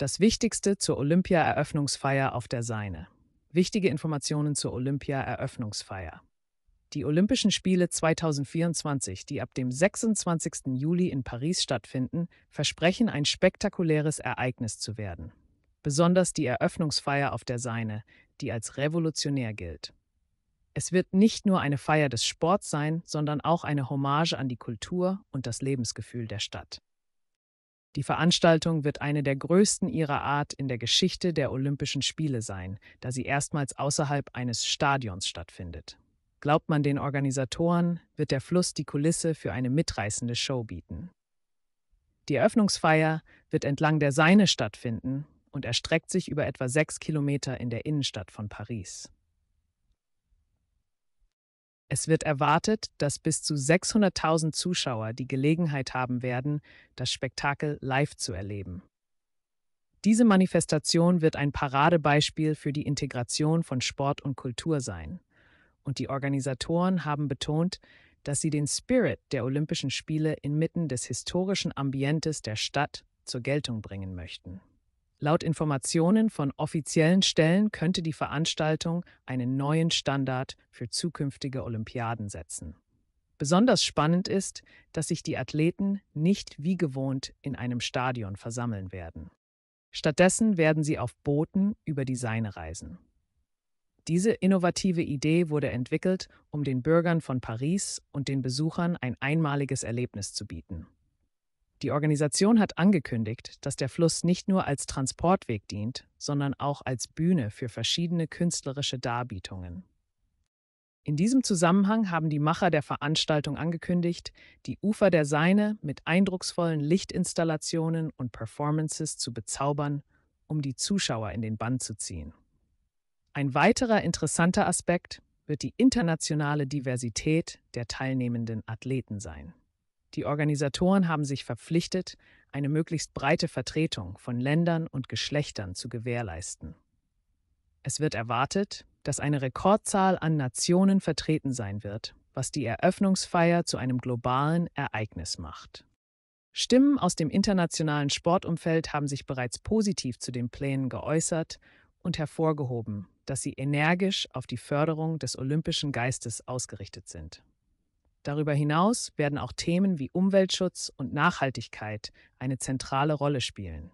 Das Wichtigste zur Olympia-Eröffnungsfeier auf der Seine. Wichtige Informationen zur Olympia-Eröffnungsfeier. Die Olympischen Spiele 2024, die ab dem 26. Juli in Paris stattfinden, versprechen ein spektakuläres Ereignis zu werden. Besonders die Eröffnungsfeier auf der Seine, die als revolutionär gilt. Es wird nicht nur eine Feier des Sports sein, sondern auch eine Hommage an die Kultur und das Lebensgefühl der Stadt. Die Veranstaltung wird eine der größten ihrer Art in der Geschichte der Olympischen Spiele sein, da sie erstmals außerhalb eines Stadions stattfindet. Glaubt man den Organisatoren, wird der Fluss die Kulisse für eine mitreißende Show bieten. Die Eröffnungsfeier wird entlang der Seine stattfinden und erstreckt sich über etwa sechs Kilometer in der Innenstadt von Paris. Es wird erwartet, dass bis zu 600.000 Zuschauer die Gelegenheit haben werden, das Spektakel live zu erleben. Diese Manifestation wird ein Paradebeispiel für die Integration von Sport und Kultur sein. Und die Organisatoren haben betont, dass sie den Spirit der Olympischen Spiele inmitten des historischen Ambientes der Stadt zur Geltung bringen möchten. Laut Informationen von offiziellen Stellen könnte die Veranstaltung einen neuen Standard für zukünftige Olympiaden setzen. Besonders spannend ist, dass sich die Athleten nicht wie gewohnt in einem Stadion versammeln werden. Stattdessen werden sie auf Booten über die Seine reisen. Diese innovative Idee wurde entwickelt, um den Bürgern von Paris und den Besuchern ein einmaliges Erlebnis zu bieten. Die Organisation hat angekündigt, dass der Fluss nicht nur als Transportweg dient, sondern auch als Bühne für verschiedene künstlerische Darbietungen. In diesem Zusammenhang haben die Macher der Veranstaltung angekündigt, die Ufer der Seine mit eindrucksvollen Lichtinstallationen und Performances zu bezaubern, um die Zuschauer in den Bann zu ziehen. Ein weiterer interessanter Aspekt wird die internationale Diversität der teilnehmenden Athleten sein. Die Organisatoren haben sich verpflichtet, eine möglichst breite Vertretung von Ländern und Geschlechtern zu gewährleisten. Es wird erwartet, dass eine Rekordzahl an Nationen vertreten sein wird, was die Eröffnungsfeier zu einem globalen Ereignis macht. Stimmen aus dem internationalen Sportumfeld haben sich bereits positiv zu den Plänen geäußert und hervorgehoben, dass sie energisch auf die Förderung des olympischen Geistes ausgerichtet sind. Darüber hinaus werden auch Themen wie Umweltschutz und Nachhaltigkeit eine zentrale Rolle spielen.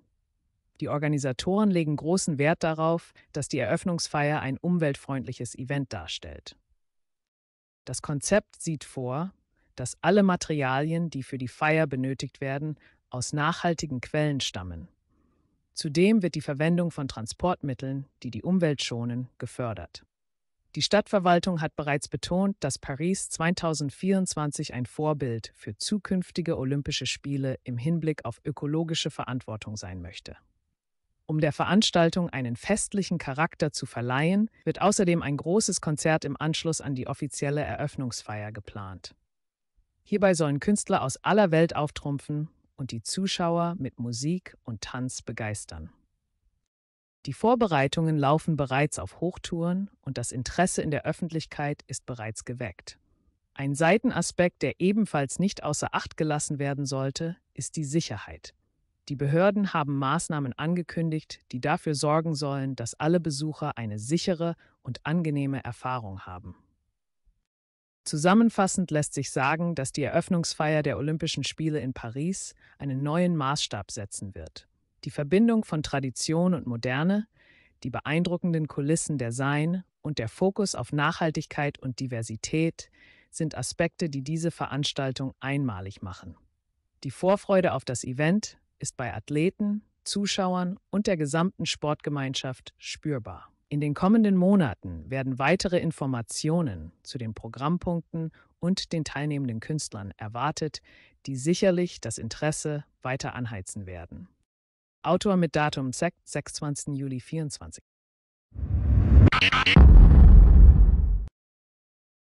Die Organisatoren legen großen Wert darauf, dass die Eröffnungsfeier ein umweltfreundliches Event darstellt. Das Konzept sieht vor, dass alle Materialien, die für die Feier benötigt werden, aus nachhaltigen Quellen stammen. Zudem wird die Verwendung von Transportmitteln, die die Umwelt schonen, gefördert. Die Stadtverwaltung hat bereits betont, dass Paris 2024 ein Vorbild für zukünftige Olympische Spiele im Hinblick auf ökologische Verantwortung sein möchte. Um der Veranstaltung einen festlichen Charakter zu verleihen, wird außerdem ein großes Konzert im Anschluss an die offizielle Eröffnungsfeier geplant. Hierbei sollen Künstler aus aller Welt auftrumpfen und die Zuschauer mit Musik und Tanz begeistern. Die Vorbereitungen laufen bereits auf Hochtouren und das Interesse in der Öffentlichkeit ist bereits geweckt. Ein Seitenaspekt, der ebenfalls nicht außer Acht gelassen werden sollte, ist die Sicherheit. Die Behörden haben Maßnahmen angekündigt, die dafür sorgen sollen, dass alle Besucher eine sichere und angenehme Erfahrung haben. Zusammenfassend lässt sich sagen, dass die Eröffnungsfeier der Olympischen Spiele in Paris einen neuen Maßstab setzen wird die Verbindung von Tradition und Moderne, die beeindruckenden Kulissen der Sein und der Fokus auf Nachhaltigkeit und Diversität sind Aspekte, die diese Veranstaltung einmalig machen. Die Vorfreude auf das Event ist bei Athleten, Zuschauern und der gesamten Sportgemeinschaft spürbar. In den kommenden Monaten werden weitere Informationen zu den Programmpunkten und den teilnehmenden Künstlern erwartet, die sicherlich das Interesse weiter anheizen werden. Autor mit Datum 26. Juli 24.